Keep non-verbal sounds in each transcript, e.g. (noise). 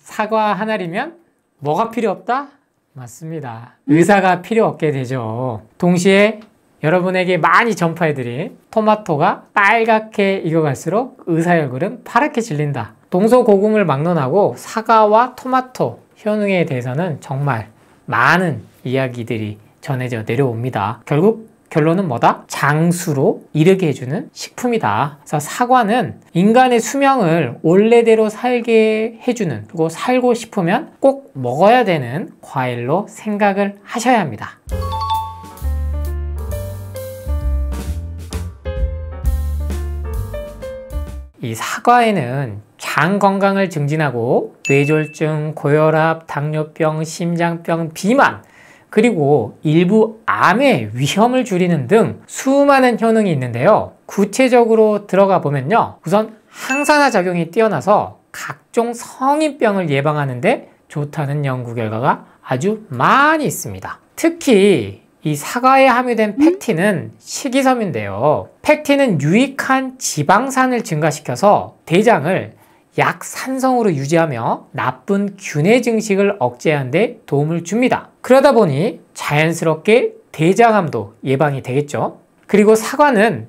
사과 하나리면 뭐가 필요 없다? 맞습니다. 의사가 필요 없게 되죠. 동시에 여러분에게 많이 전파해드린 토마토가 빨갛게 익어갈수록 의사 얼굴은 파랗게 질린다. 동서고궁을 막론하고 사과와 토마토 효능에 대해서는 정말 많은 이야기들이 전해져 내려옵니다. 결국 결론은 뭐다? 장수로 이르게 해주는 식품이다. 그래서 사과는 인간의 수명을 원래대로 살게 해주는 그리고 살고 싶으면 꼭 먹어야 되는 과일로 생각을 하셔야 합니다. 이 사과에는 장 건강을 증진하고 뇌졸중, 고혈압, 당뇨병, 심장병, 비만, 그리고 일부 암의 위험을 줄이는 등 수많은 효능이 있는데요. 구체적으로 들어가 보면요. 우선 항산화 작용이 뛰어나서 각종 성인병을 예방하는데 좋다는 연구 결과가 아주 많이 있습니다. 특히 이 사과에 함유된 팩틴은 음? 식이섬인데요 팩틴은 유익한 지방산을 증가시켜서 대장을 약산성으로 유지하며 나쁜 균의 증식을 억제하는 데 도움을 줍니다. 그러다 보니 자연스럽게 대장암도 예방이 되겠죠. 그리고 사과는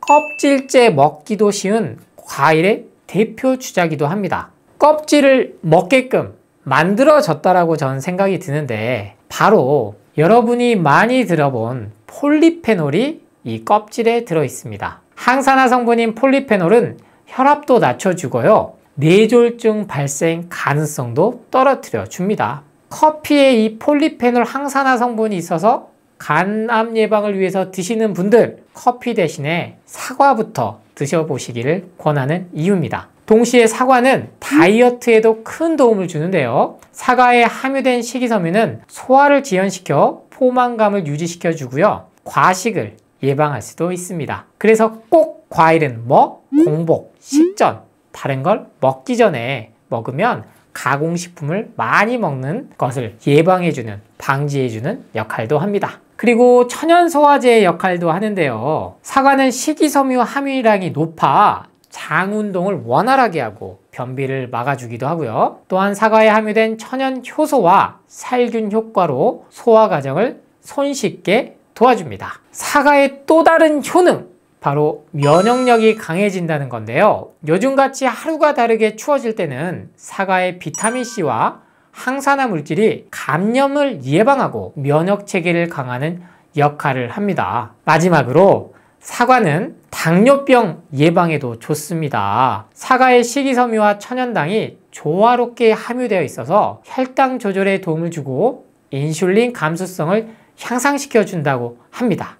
껍질째 먹기도 쉬운 과일의 대표 주자기도 합니다. 껍질을 먹게끔 만들어졌다라고 저는 생각이 드는데 바로 여러분이 많이 들어본 폴리페놀이 이 껍질에 들어 있습니다. 항산화 성분인 폴리페놀은 혈압도 낮춰주고요. 뇌졸중 발생 가능성도 떨어뜨려 줍니다. 커피에 이 폴리페놀 항산화 성분이 있어서 간암 예방을 위해서 드시는 분들 커피 대신에 사과부터 드셔보시기를 권하는 이유입니다. 동시에 사과는 다이어트에도 큰 도움을 주는데요. 사과에 함유된 식이섬유는 소화를 지연시켜 포만감을 유지시켜 주고요. 과식을 예방할 수도 있습니다. 그래서 꼭 과일은 뭐? 공복, 식전, 다른 걸 먹기 전에 먹으면 가공식품을 많이 먹는 것을 예방해주는, 방지해주는 역할도 합니다. 그리고 천연소화제의 역할도 하는데요. 사과는 식이섬유 함유량이 높아 장 운동을 원활하게 하고 변비를 막아주기도 하고요. 또한 사과에 함유된 천연 효소와 살균 효과로 소화 과정을 손쉽게 도와줍니다. 사과의 또 다른 효능, 바로 면역력이 강해진다는 건데요. 요즘같이 하루가 다르게 추워질 때는 사과의 비타민C와 항산화 물질이 감염을 예방하고 면역체계를 강화하는 역할을 합니다. 마지막으로 사과는 당뇨병 예방에도 좋습니다. 사과의 식이섬유와 천연당이 조화롭게 함유되어 있어서 혈당 조절에 도움을 주고 인슐린 감수성을 향상시켜 준다고 합니다.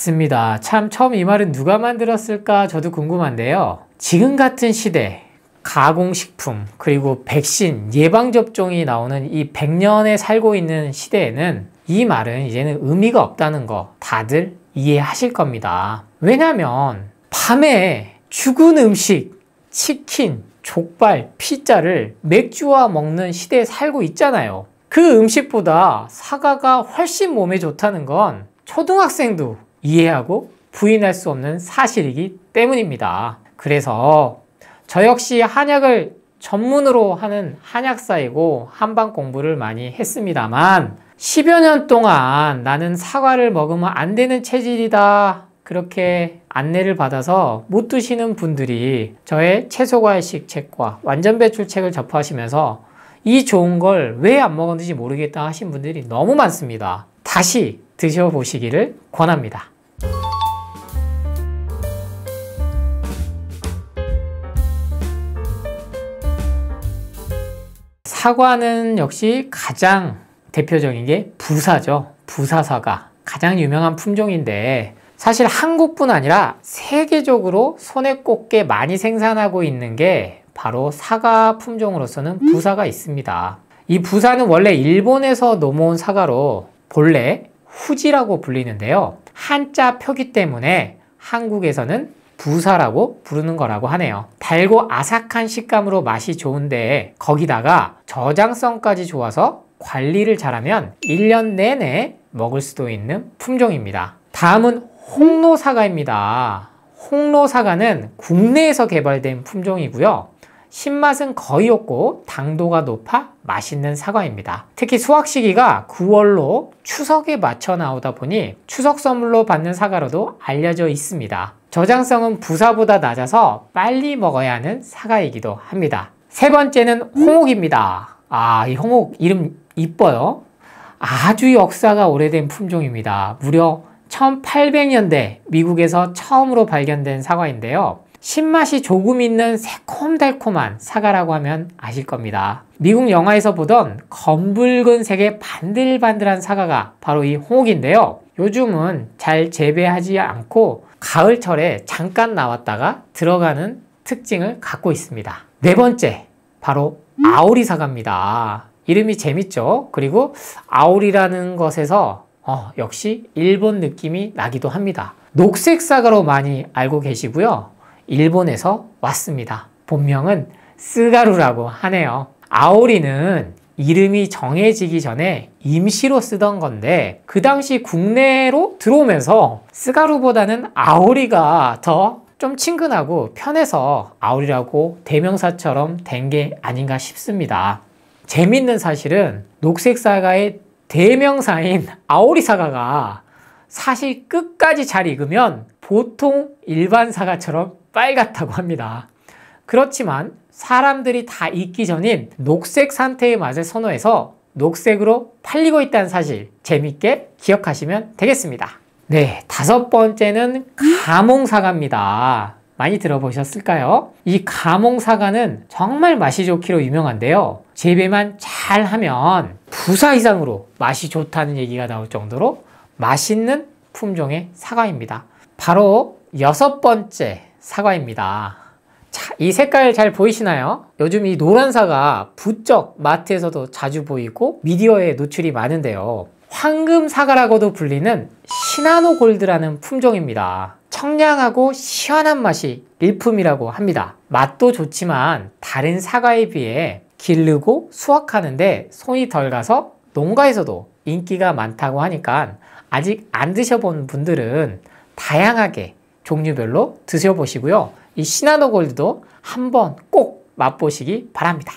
맞습니다. 참 처음 이 말은 누가 만들었을까 저도 궁금한데요. 지금 같은 시대, 가공식품, 그리고 백신, 예방접종이 나오는 이 100년에 살고 있는 시대에는 이 말은 이제는 의미가 없다는 거 다들 이해하실 겁니다. 왜냐면 밤에 죽은 음식, 치킨, 족발, 피자를 맥주와 먹는 시대에 살고 있잖아요. 그 음식보다 사과가 훨씬 몸에 좋다는 건 초등학생도 이해하고 부인할 수 없는 사실이기 때문입니다. 그래서 저 역시 한약을 전문으로 하는 한약사이고 한방 공부를 많이 했습니다만 10여 년 동안 나는 사과를 먹으면 안 되는 체질이다 그렇게 안내를 받아서 못 드시는 분들이 저의 채소과일식 책과 완전배출 책을 접하시면서 이 좋은 걸 왜 안 먹었는지 모르겠다 하신 분들이 너무 많습니다. 다시 드셔보시기를 권합니다. 사과는 역시 가장 대표적인 게 부사죠. 부사사가 가장 유명한 품종인데 사실 한국뿐 아니라 세계적으로 손에 꼽게 많이 생산하고 있는 게 바로 사과 품종으로서는 부사가 있습니다. 이 부사는 원래 일본에서 넘어온 사과로 본래 후지라고 불리는데요. 한자 표기 때문에 한국에서는 부사라고 부르는 거라고 하네요. 달고 아삭한 식감으로 맛이 좋은데 거기다가 저장성까지 좋아서 관리를 잘하면 1년 내내 먹을 수도 있는 품종입니다. 다음은 홍로 사과입니다. 홍로 사과는 국내에서 개발된 품종이고요. 신맛은 거의 없고 당도가 높아 맛있는 사과입니다. 특히 수확 시기가 9월로 추석에 맞춰 나오다 보니 추석 선물로 받는 사과로도 알려져 있습니다. 저장성은 부사보다 낮아서 빨리 먹어야 하는 사과이기도 합니다. 세 번째는 홍옥입니다. 아, 이 홍옥 이름 이뻐요. 아주 역사가 오래된 품종입니다. 무려 1800년대 미국에서 처음으로 발견된 사과인데요. 신맛이 조금 있는 새콤달콤한 사과라고 하면 아실 겁니다. 미국 영화에서 보던 검붉은 색의 반들반들한 사과가 바로 이 홍옥인데요. 요즘은 잘 재배하지 않고 가을철에 잠깐 나왔다가 들어가는 특징을 갖고 있습니다. 네 번째, 바로 아오리 사과입니다. 이름이 재밌죠? 그리고 아오리라는 것에서 어, 역시 일본 느낌이 나기도 합니다. 녹색 사과로 많이 알고 계시고요. 일본에서 왔습니다. 본명은 스가루라고 하네요. 아오리는 이름이 정해지기 전에 임시로 쓰던 건데 그 당시 국내로 들어오면서 스가루보다는 아오리가 더 좀 친근하고 편해서 아오리라고 대명사처럼 된 게 아닌가 싶습니다. 재밌는 사실은 녹색 사가의 대명사인 아오리 사가가 사실 끝까지 잘 익으면 보통 일반 사가처럼 빨갛다고 합니다. 그렇지만 사람들이 다 익기 전인 녹색 상태의 맛을 선호해서 녹색으로 팔리고 있다는 사실 재밌게 기억하시면 되겠습니다. 네, 다섯 번째는 가몽사과입니다. 많이 들어보셨을까요? 이 가몽사과는 정말 맛이 좋기로 유명한데요. 재배만 잘 하면 부사 이상으로 맛이 좋다는 얘기가 나올 정도로 맛있는 품종의 사과입니다. 바로 여섯 번째 사과입니다. 자, 이 색깔 잘 보이시나요? 요즘 이 노란 사과 부쩍 마트에서도 자주 보이고 미디어에 노출이 많은데요. 황금 사과라고도 불리는 시나노 골드라는 품종입니다. 청량하고 시원한 맛이 일품이라고 합니다. 맛도 좋지만 다른 사과에 비해 기르고 수확하는데 손이 덜 가서 농가에서도 인기가 많다고 하니까 아직 안 드셔본 분들은 다양하게 종류별로 드셔보시고요. 이 시나노 골드도 한번 꼭 맛보시기 바랍니다.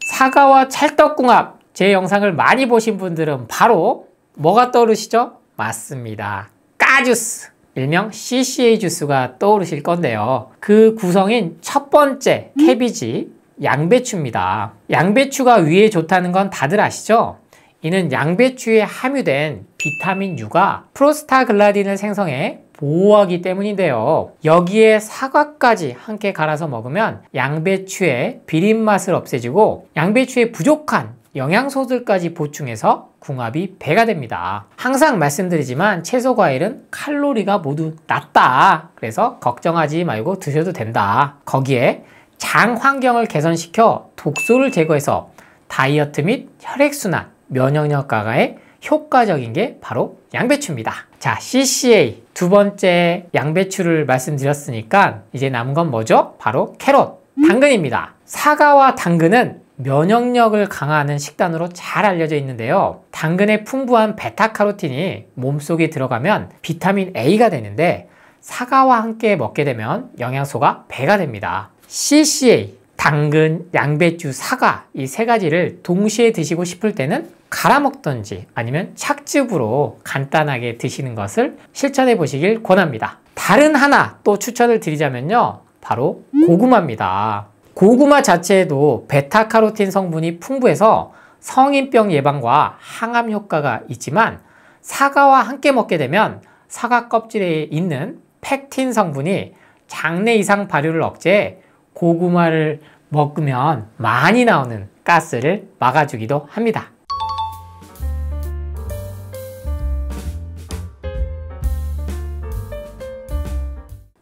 사과와 찰떡궁합 제 영상을 많이 보신 분들은 바로 뭐가 떠오르시죠? 맞습니다. 까주스! 일명 CCA 주스가 떠오르실 건데요. 그 구성인 첫 번째 캐비지, 양배추입니다. 양배추가 위에 좋다는 건 다들 아시죠? 이는 양배추에 함유된 비타민 U가 프로스타글라딘을 생성해 보호하기 때문인데요. 여기에 사과까지 함께 갈아서 먹으면 양배추의 비린 맛을 없애주고 양배추의 부족한 영양소들까지 보충해서 궁합이 배가 됩니다. 항상 말씀드리지만 채소 과일은 칼로리가 모두 낮다. 그래서 걱정하지 말고 드셔도 된다. 거기에 장 환경을 개선시켜 독소를 제거해서 다이어트 및 혈액순환, 면역력 강화에 효과적인 게 바로 양배추입니다. 자, CCA 두 번째 양배추를 말씀드렸으니까 이제 남은 건 뭐죠? 바로 캐럿, 당근입니다. 사과와 당근은 면역력을 강화하는 식단으로 잘 알려져 있는데요. 당근의 풍부한 베타카로틴이 몸속에 들어가면 비타민 A가 되는데 사과와 함께 먹게 되면 영양소가 배가 됩니다. CCA, 당근, 양배추, 사과 이 세 가지를 동시에 드시고 싶을 때는 갈아 먹던지 아니면 착즙으로 간단하게 드시는 것을 실천해 보시길 권합니다. 다른 하나 또 추천을 드리자면요. 바로 고구마입니다. 고구마 자체에도 베타카로틴 성분이 풍부해서 성인병 예방과 항암 효과가 있지만 사과와 함께 먹게 되면 사과 껍질에 있는 팩틴 성분이 장내 이상 발효를 억제해 고구마를 먹으면 많이 나오는 가스를 막아주기도 합니다.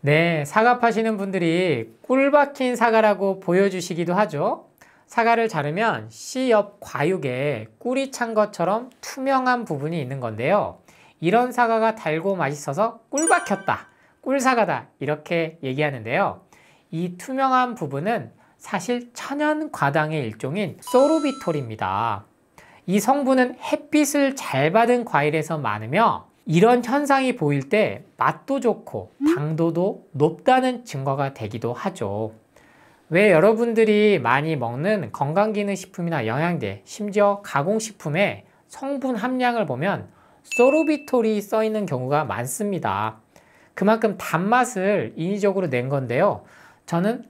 네, 사과 파시는 분들이 꿀 박힌 사과라고 보여주시기도 하죠. 사과를 자르면 씨 옆 과육에 꿀이 찬 것처럼 투명한 부분이 있는 건데요. 이런 사과가 달고 맛있어서 꿀 박혔다, 꿀사과다 이렇게 얘기하는데요. 이 투명한 부분은 사실 천연 과당의 일종인 소르비톨입니다. 이 성분은 햇빛을 잘 받은 과일에서 많으며 이런 현상이 보일 때 맛도 좋고 음. 당도도 높다는 증거가 되기도 하죠. 왜 여러분들이 많이 먹는 건강기능식품이나 영양제, 심지어 가공식품의 성분 함량을 보면 소르비톨이 써 있는 경우가 많습니다. 그만큼 단맛을 인위적으로 낸 건데요. 저는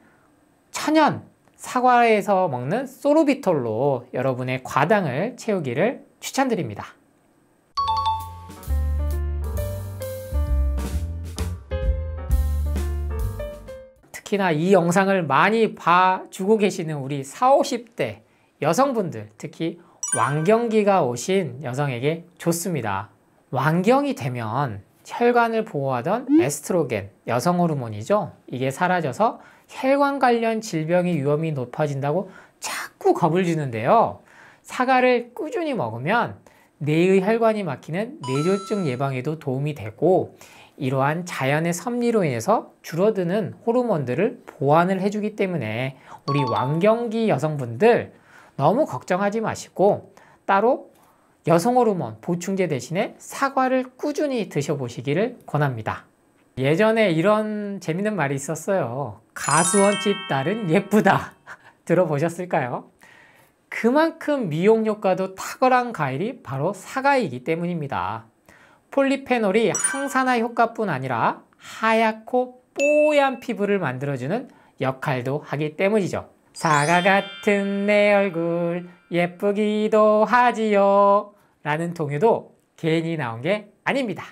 천연 사과에서 먹는 소르비톨로 여러분의 과당을 채우기를 추천드립니다. 특히나 이 영상을 많이 봐주고 계시는 우리 40, 50대 여성분들, 특히 완경기가 오신 여성에게 좋습니다. 완경이 되면 혈관을 보호하던 에스트로겐, 여성 호르몬이죠. 이게 사라져서 혈관 관련 질병의 위험이 높아진다고 자꾸 겁을 주는데요. 사과를 꾸준히 먹으면 뇌의 혈관이 막히는 뇌졸중 예방에도 도움이 되고 이러한 자연의 섭리로 인해서 줄어드는 호르몬들을 보완을 해주기 때문에 우리 완경기 여성분들 너무 걱정하지 마시고 따로 여성 호르몬 보충제 대신에 사과를 꾸준히 드셔보시기를 권합니다. 예전에 이런 재밌는 말이 있었어요. 가수원집 딸은 예쁘다. (laughs) 들어보셨을까요? 그만큼 미용 효과도 탁월한 과일이 바로 사과이기 때문입니다. 폴리페놀이 항산화 효과뿐 아니라 하얗고 뽀얀 피부를 만들어주는 역할도 하기 때문이죠. 사과 같은 내 얼굴 예쁘기도 하지요 라는 동요도 괜히 나온 게 아닙니다.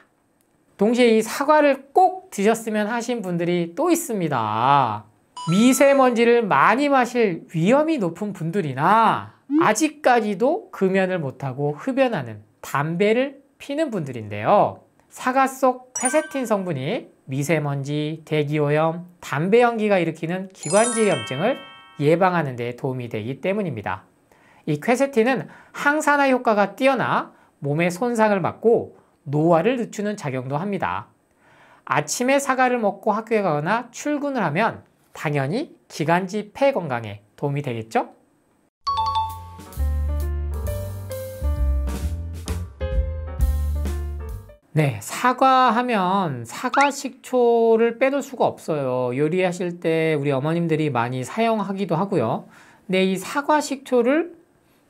동시에 이 사과를 꼭 드셨으면 하신 분들이 또 있습니다. 미세먼지를 많이 마실 위험이 높은 분들이나 아직까지도 금연을 못하고 흡연하는 담배를 피는 분들인데요. 사과 속 퀘세틴 성분이 미세먼지, 대기오염, 담배 연기가 일으키는 기관지염증을 예방하는 데 도움이 되기 때문입니다. 이 퀘세틴은 항산화 효과가 뛰어나 몸의 손상을 막고 노화를 늦추는 작용도 합니다. 아침에 사과를 먹고 학교에 가거나 출근을 하면 당연히 기관지 폐 건강에 도움이 되겠죠? 네, 사과하면 사과 식초를 빼놓을 수가 없어요. 요리하실 때 우리 어머님들이 많이 사용하기도 하고요. 근데 이 사과 식초를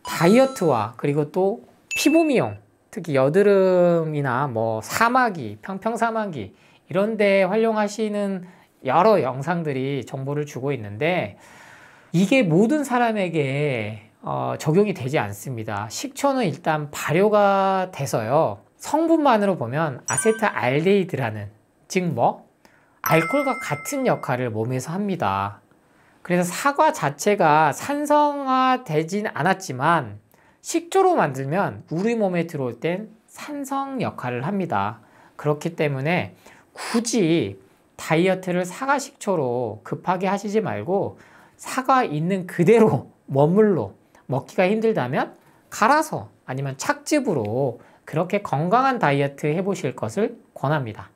다이어트와 그리고 또 피부 미용, 특히 여드름이나 뭐 사마귀, 평평 사마귀 이런 데 활용하시는 여러 영상들이 정보를 주고 있는데 이게 모든 사람에게 어, 적용이 되지 않습니다. 식초는 일단 발효가 돼서요. 성분만으로 보면 아세트알데히드라는 즉뭐 알코올과 같은 역할을 몸에서 합니다. 그래서 사과 자체가 산성화되진 않았지만 식초로 만들면 우리 몸에 들어올 땐 산성 역할을 합니다. 그렇기 때문에 굳이 다이어트를 사과 식초로 급하게 하시지 말고 사과 있는 그대로 (laughs) 머물러 먹기가 힘들다면 갈아서 아니면 착즙으로 그렇게 건강한 다이어트 해보실 것을 권합니다.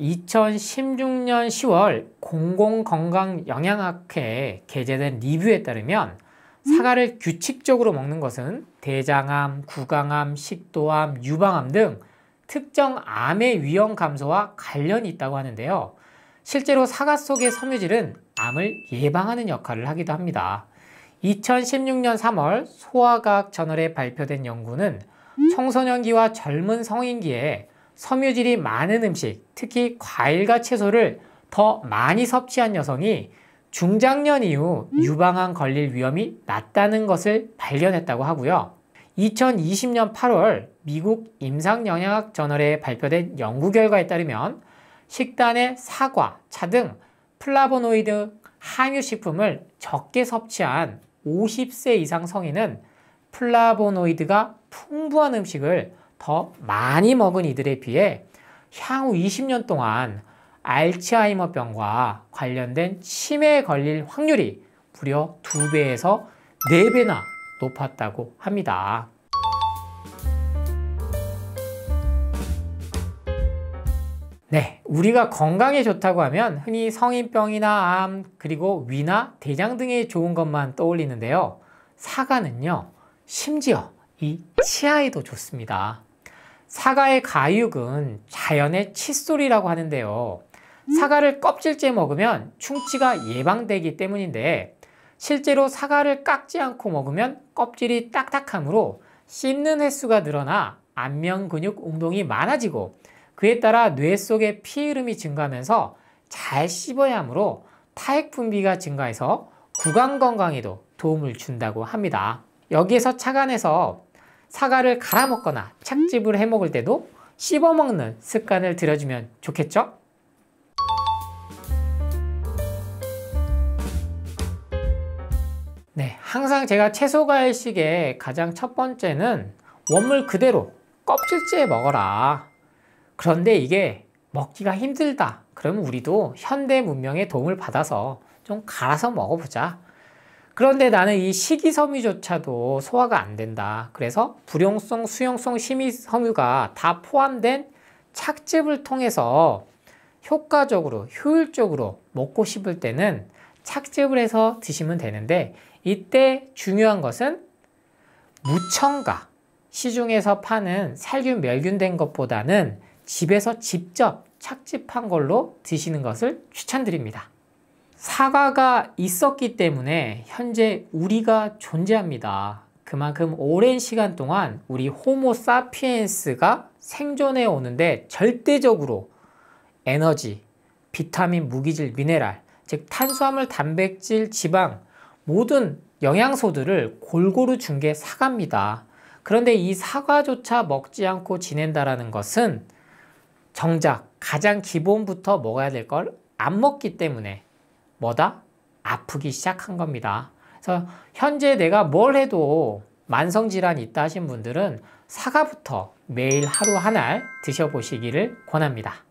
(2016년 10월) 공공건강영양학회에 게재된 리뷰에 따르면 사과를 규칙적으로 먹는 것은 대장암, 구강암, 식도암, 유방암 등 특정 암의 위험 감소와 관련이 있다고 하는데요. 실제로 사과 속의 섬유질은 암을 예방하는 역할을 하기도 합니다. 2016년 3월 소아과학 저널에 발표된 연구는 청소년기와 젊은 성인기에 섬유질이 많은 음식, 특히 과일과 채소를 더 많이 섭취한 여성이 중장년 이후 유방암 걸릴 위험이 낮다는 것을 발견했다고 하고요. 2020년 8월 미국 임상영양학 저널에 발표된 연구 결과에 따르면 식단에 사과, 차 등 플라보노이드 항유식품을 적게 섭취한 50세 이상 성인은 플라보노이드가 풍부한 음식을 더 많이 먹은 이들에 비해 향후 20년 동안 알츠하이머병과 관련된 치매에 걸릴 확률이 무려 2배에서 4배나 높았다고 합니다. 네, 우리가 건강에 좋다고 하면 흔히 성인병이나 암, 그리고 위나 대장 등에 좋은 것만 떠올리는데요. 사과는요, 심지어 이 치아에도 좋습니다. 사과의 가육은 자연의 칫솔이라고 하는데요. 사과를 껍질째 먹으면 충치가 예방되기 때문인데 실제로 사과를 깎지 않고 먹으면 껍질이 딱딱하므로 씹는 횟수가 늘어나 안면 근육 운동이 많아지고 그에 따라 뇌 속의 피 흐름이 증가하면서 잘 씹어야 하므로 타액 분비가 증가해서 구강 건강에도 도움을 준다고 합니다. 여기에서 착안해서 사과를 갈아 먹거나 착즙을 해 먹을 때도 씹어 먹는 습관을 들여주면 좋겠죠? 네, 항상 제가 채소 과일식의 가장 첫 번째는 원물 그대로 껍질째 먹어라 그런데 이게 먹기가 힘들다. 그러면 우리도 현대 문명의 도움을 받아서 좀 갈아서 먹어보자. 그런데 나는 이 식이섬유조차도 소화가 안 된다. 그래서 불용성, 수용성 심이섬유가 다 포함된 착즙을 통해서 효과적으로, 효율적으로 먹고 싶을 때는 착즙을 해서 드시면 되는데 이때 중요한 것은 무첨가, 시중에서 파는 살균 멸균된 것보다는 집에서 직접 착집한 걸로 드시는 것을 추천드립니다. 사과가 있었기 때문에 현재 우리가 존재합니다. 그만큼 오랜 시간 동안 우리 호모 사피엔스가 생존해 오는데 절대적으로 에너지, 비타민, 무기질, 미네랄, 즉 탄수화물, 단백질, 지방 모든 영양소들을 골고루 준 게 사과입니다. 그런데 이 사과조차 먹지 않고 지낸다라는 것은 정작 가장 기본부터 먹어야 될 걸 안 먹기 때문에 뭐다? 아프기 시작한 겁니다. 그래서 현재 내가 뭘 해도 만성질환이 있다 하신 분들은 사과부터 매일 하루 한 알 드셔보시기를 권합니다.